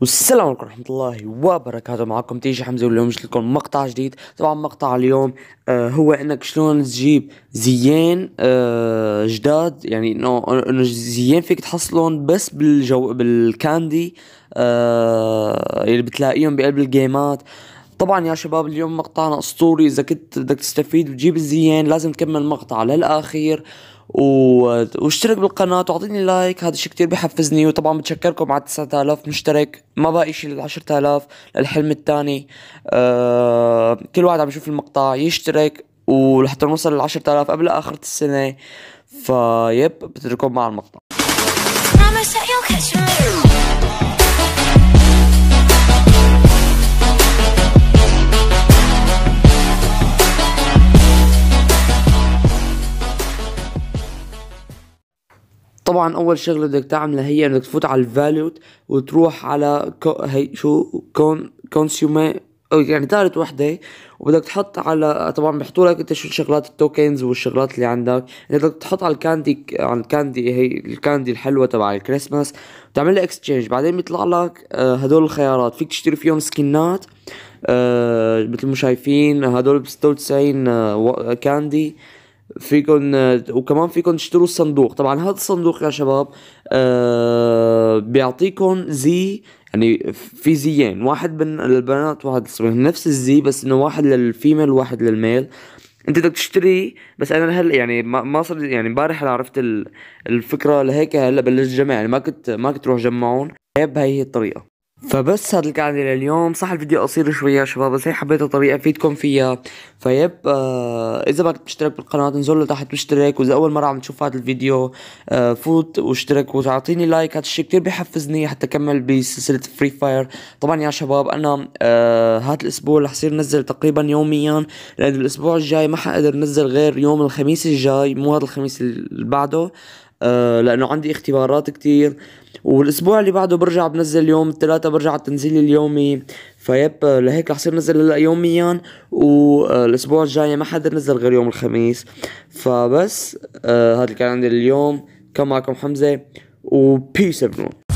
والسلام عليكم ورحمة الله وبركاته معكم تيجي حمزة واليوم جبت لكم مقطع جديد طبعا مقطع اليوم آه هو انك شلون تجيب زيين آه جداد يعني انه زيين فيك تحصلهم بس بالجو بالكاندي آه اللي يعني بتلاقيهم بقلب الجيمات طبعا يا شباب اليوم مقطعنا اسطوري اذا كنت بدك تستفيد وتجيب الزيان لازم تكمل المقطع للاخير و... واشترك بالقناة واعطيني لايك هذا الشيء كتير بحفزني وطبعا بتشكركم على 9000 مشترك ما باقي شيء لل 10000 للحلم الثاني أه... كل واحد عم يشوف المقطع يشترك ولحتى نوصل لل 10000 قبل اخر السنة فيب بترككم مع المقطع طبعا اول شغله بدك تعملها هي انك تفوت على الفاليوت وتروح على كو هي شو كون كونسيومي يعني ثالث وحده وبدك تحط على طبعا بيحطوا لك انت شو شغلات التوكنز والشغلات اللي عندك بدك تحط على الكاندي على الكاندي هي الكاندي الحلوه تبع الكريسماس وتعمل لها اكسشينج بعدين بيطلع لك آه، هدول الخيارات فيك تشتري فيهم سكنات آه، مثل ما شايفين هدول ب 96 كاندي فيكن وكمان فيكن تشتروا الصندوق طبعا هذا الصندوق يا شباب آه بيعطيكم زي يعني في زيين واحد للبنات وواحد للصبيان نفس الزي بس انه واحد للفيميل وواحد للميل انت بدك تشتري بس انا هلا يعني ما صار يعني امبارح عرفت الفكره لهيك هلا بلشت جمع يعني ما كنت ما كنت روح جمعهم هي بهي الطريقه فبس هذا القعدة لليوم صح الفيديو قصير شوية يا شباب بس هي حبيت الطريقة افيدكم فيها فيب آه اذا بدك تشترك بالقناة انزل لتحت واشترك واذا اول مرة عم تشوف هذا الفيديو آه فوت واشترك وتعطيني لايك هذا الشيء كتير بحفزني حتى اكمل بسلسلة فري فاير طبعا يا شباب انا آه هذا الاسبوع رح صير نزل تقريبا يوميا لان الاسبوع الجاي ما حقدر نزل غير يوم الخميس الجاي مو هذا الخميس اللي بعده آه، لانه عندي اختبارات كتير والاسبوع اللي بعده برجع بنزل يوم التلاتة برجع التنزيل اليومي فيب آه، لهيك رح صير نزل هلا يوميا والاسبوع الجاي ما حدا نزل غير يوم الخميس فبس آه هذا كان عندي اليوم كان معكم حمزه وبيس everyone